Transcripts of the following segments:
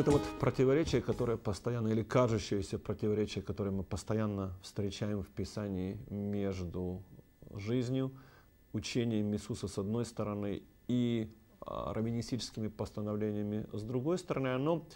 это вот противоречие, которое постоянно, или кажущееся противоречие, которое мы постоянно встречаем в Писании между жизнью, учением Иисуса с одной стороны и а, раввинистическими постановлениями с другой стороны, оно,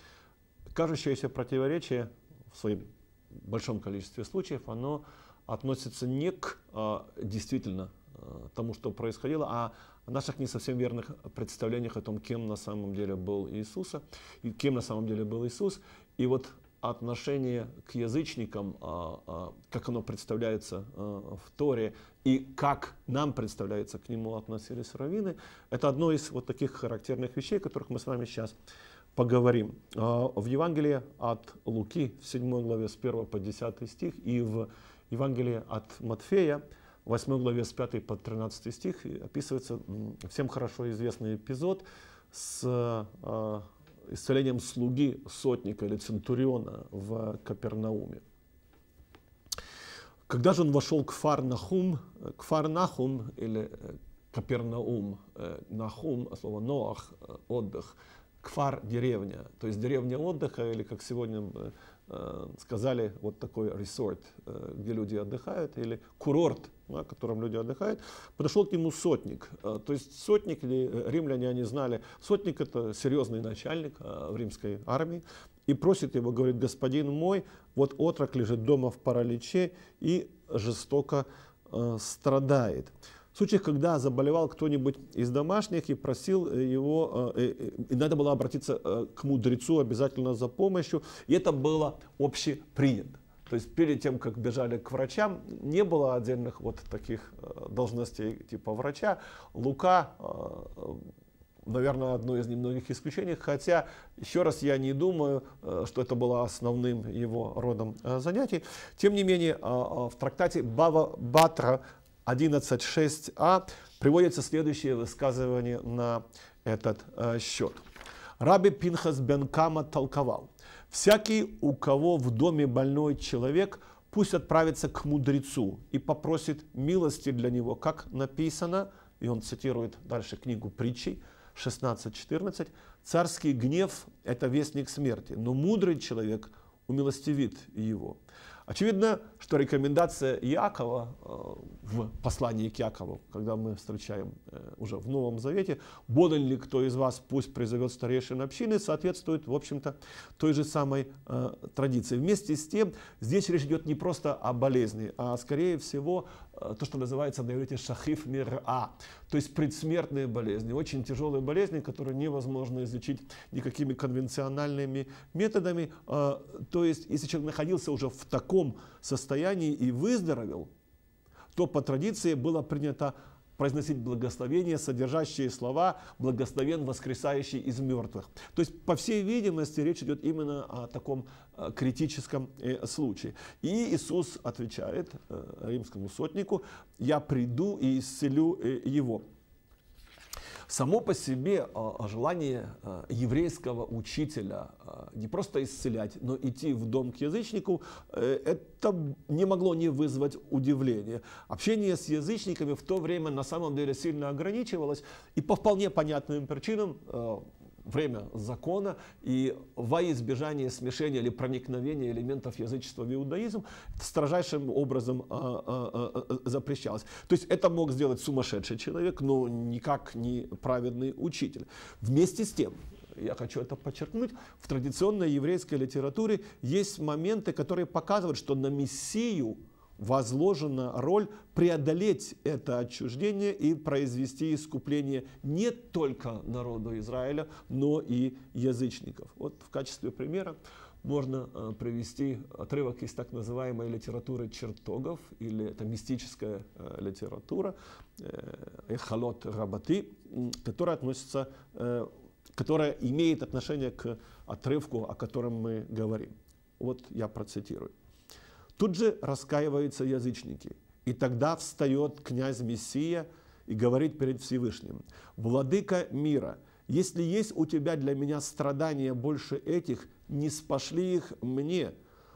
кажущееся противоречие в своем большом количестве случаев, оно относится не к а, действительно Э, тому, что происходило, о а наших не совсем верных представлениях о том, кем на самом деле был Иисуса, и кем на самом деле был Иисус. И вот отношение к язычникам, э, э, как оно представляется в Торе, и как нам представляется к нему относились раввины, это одно из вот таких характерных вещей, о которых мы с вами сейчас поговорим. В Евангелии от Луки, в 7 главе с 1 по 10 стих, и в Евангелии от Матфея, 8 главе с 5 по 13 стих описывается всем хорошо известный эпизод с э, исцелением слуги сотника или центуриона в Капернауме. Когда же он вошел к Фарнахум, э, к Фарнахум или э, Капернаум, Нахум, а слово Ноах, отдых, Кфар – деревня, то есть деревня отдыха, или как сегодня Э, сказали вот такой ресорт, э, где люди отдыхают, или курорт, на котором люди отдыхают, подошел к нему сотник. Э, то есть сотник, или римляне они знали, сотник это серьезный начальник в римской армии, и просит его, говорит, господин мой, вот отрок лежит дома в параличе и жестоко страдает. В случаях, когда заболевал кто-нибудь из домашних и просил э, его, э, э, и надо было обратиться к мудрецу обязательно за помощью, и это было общепринято. То есть перед тем, как бежали к врачам, не было отдельных вот таких должностей типа врача. Лука, наверное, одно из немногих исключений, хотя, еще раз, я не думаю, что это было основным его родом занятий. Тем не менее, в трактате Бава Батра 11.6а приводится следующее высказывание на этот э, счет. Раби Пинхас Бенкама толковал. «Всякий, у кого в доме больной человек, пусть отправится к мудрецу и попросит милости для него, как написано, и он цитирует дальше книгу притчей, 16.14, «Царский гнев – это вестник смерти, но мудрый человек умилостивит его». Очевидно, что рекомендация Иакова э, в послании к Иакову, когда мы встречаем э, уже в Новом Завете, «Боден ли кто из вас, пусть призовет старейшин общины», соответствует, в общем-то, той же самой э, традиции. Вместе с тем, здесь речь идет не просто о болезни, а, скорее всего, то, что называется на иврите шахиф мир а, то есть предсмертные болезни, очень тяжелые болезни, которые невозможно излечить никакими конвенциональными методами. То есть, если человек находился уже в таком таком состоянии и выздоровел, то по традиции было принято произносить благословение, содержащие слова «благословен воскресающий из мертвых». То есть, по всей видимости, речь идет именно о таком э, критическом э, случае. И Иисус отвечает э, римскому сотнику «Я приду и исцелю его». Само по себе а, а желание а, еврейского учителя не просто исцелять, но идти в дом к язычнику, э, это не могло не вызвать удивления. Общение с язычниками в то время на самом деле сильно ограничивалось, и по вполне понятным причинам время закона, и во избежание смешения или проникновения элементов язычества в иудаизм строжайшим образом а, а, а, а, запрещалось. То есть это мог сделать сумасшедший человек, но никак не праведный учитель. Вместе с тем, я хочу это подчеркнуть, в традиционной еврейской литературе есть моменты, которые показывают, что на Мессию – возложена роль преодолеть это отчуждение и произвести искупление не только народу Израиля, но и язычников. Вот в качестве примера можно э, привести отрывок из так называемой литературы чертогов, или это мистическая э, литература, э, эхалот рабаты, которая относится которая имеет отношение к отрывку, о котором мы говорим. Вот я процитирую. Тут же раскаиваются язычники. И тогда встает князь Мессия и говорит перед Всевышним, «Владыка мира, если есть у тебя для меня страдания больше этих, не спошли их мне,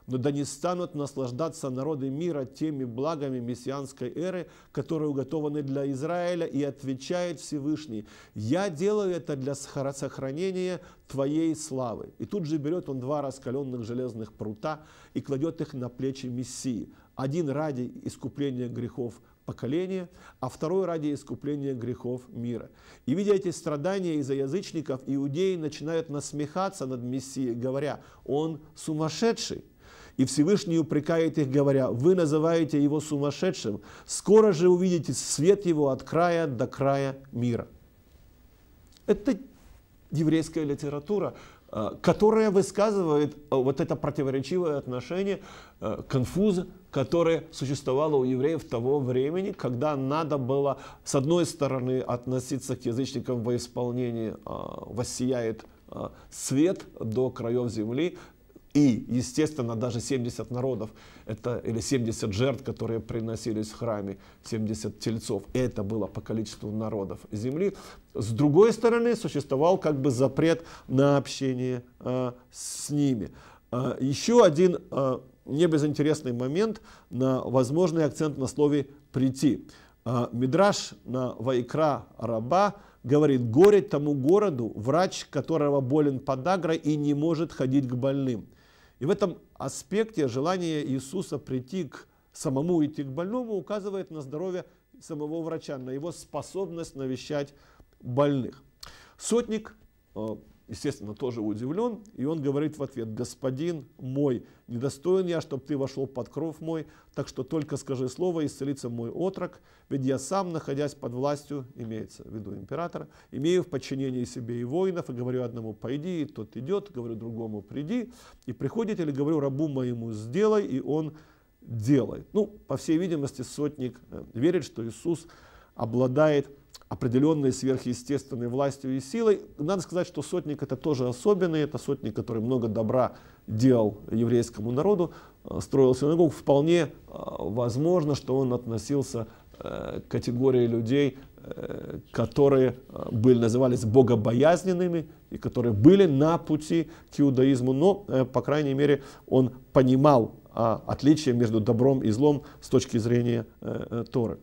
но да не станут наслаждаться народы мира теми благами мессианской эры, которые уготованы для Израиля, и отвечает Всевышний, «Я делаю это для сохранения твоей славы». И тут же берет он два раскаленных железных прута и кладет их на плечи Мессии. Один ради искупления грехов поколения, а второй ради искупления грехов мира. И видя эти страдания из-за язычников, иудеи начинают насмехаться над Мессией, говоря, он сумасшедший. И Всевышний упрекает их, говоря, вы называете его сумасшедшим, скоро же увидите свет его от края до края мира. Это еврейская литература, э, которая высказывает э, вот это противоречивое отношение, э, конфуз, которое существовало у евреев того времени, когда надо было, с одной стороны, относиться к язычникам во исполнении «воссияет свет до краев земли», и, естественно, даже 70 народов, это, или 70 жертв, которые приносились в храме, 70 тельцов, это было по количеству народов земли. С другой стороны, существовал как бы запрет на общение э, с ними. Э, еще один э, небезынтересный момент на возможный акцент на слове «прийти». Э, Мидраш на Вайкра Раба говорит «Горе тому городу, врач, которого болен подагрой и не может ходить к больным». И в этом аспекте желание Иисуса прийти к самому идти к больному указывает на здоровье самого врача, на его способность навещать больных. Сотник э, естественно, тоже удивлен, и он говорит в ответ, «Господин мой, недостоин я, чтобы ты вошел под кров мой, так что только скажи слово, исцелится мой отрок, ведь я сам, находясь под властью, имеется в виду императора, имею в подчинении себе и воинов, и говорю одному, пойди, и тот идет, говорю другому, приди, и приходит, или говорю рабу моему, сделай, и он делает». Ну, по всей видимости, сотник э, верит, что Иисус – обладает определенной сверхъестественной властью и силой. Надо сказать, что сотник это тоже особенный, это сотник, который много добра делал еврейскому народу, э, строил синагогу. Вполне э, возможно, что он относился э, к категории людей, которые были, назывались богобоязненными и которые были на пути к иудаизму, но, по крайней мере, он понимал а, отличие между добром и злом с точки зрения Торы.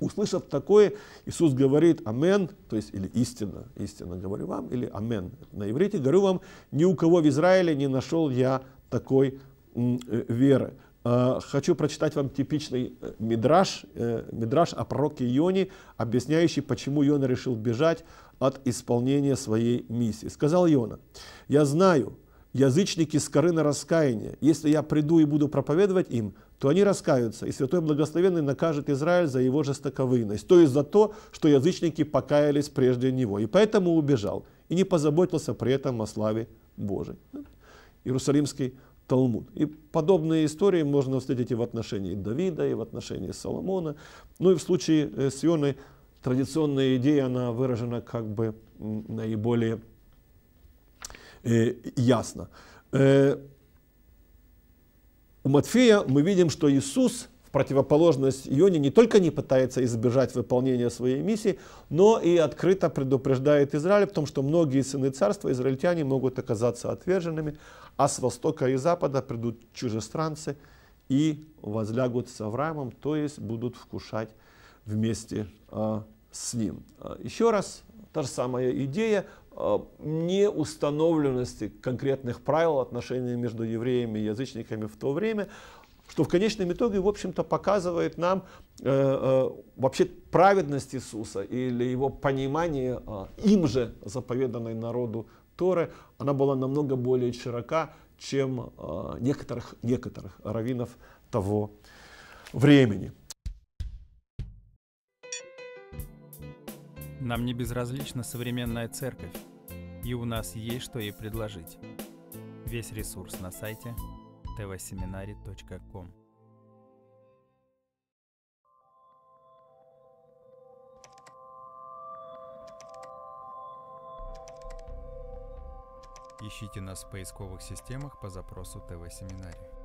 Услышав такое, Иисус говорит «Амен», то есть или «Истина», «Истина говорю вам», или «Амен» на иврите. «Говорю вам, ни у кого в Израиле не нашел я такой э, веры». А, хочу прочитать вам типичный мидраж, э, мидраж э, о пророке Ионе, объясняющий, почему Иона решил бежать от исполнения своей миссии. Сказал Иона, «Я знаю, язычники с коры на раскаяние. Если я приду и буду проповедовать им, то они раскаются, и Святой Благословенный накажет Израиль за его жестоковыйность, то есть за то, что язычники покаялись прежде него, и поэтому убежал, и не позаботился при этом о славе Божией. Иерусалимский Талмуд. И подобные истории можно встретить и в отношении Давида, и в отношении Соломона. Ну и в случае э, с Ионой традиционная идея, она выражена как бы наиболее Э, ясно. Э, у Матфея мы видим, что Иисус в противоположность Ионе не только не пытается избежать выполнения своей миссии, но и открыто предупреждает Израиль в том, что многие сыны царства, израильтяне, могут оказаться отверженными, а с востока и запада придут чужестранцы и возлягут с Авраамом, то есть будут вкушать вместе а, с ним. А, еще раз, та же самая идея, Э, неустановленности конкретных правил отношений между евреями и язычниками в то время, что в конечном итоге, в общем-то, показывает нам э, э, вообще праведность Иисуса или его понимание э, им же заповеданной народу Торы, она была намного более широка, чем э, некоторых, некоторых раввинов того времени. Нам не безразлична современная церковь, и у нас есть что ей предложить. Весь ресурс на сайте tvseminary.com. Ищите нас в поисковых системах по запросу ТВ-семинария.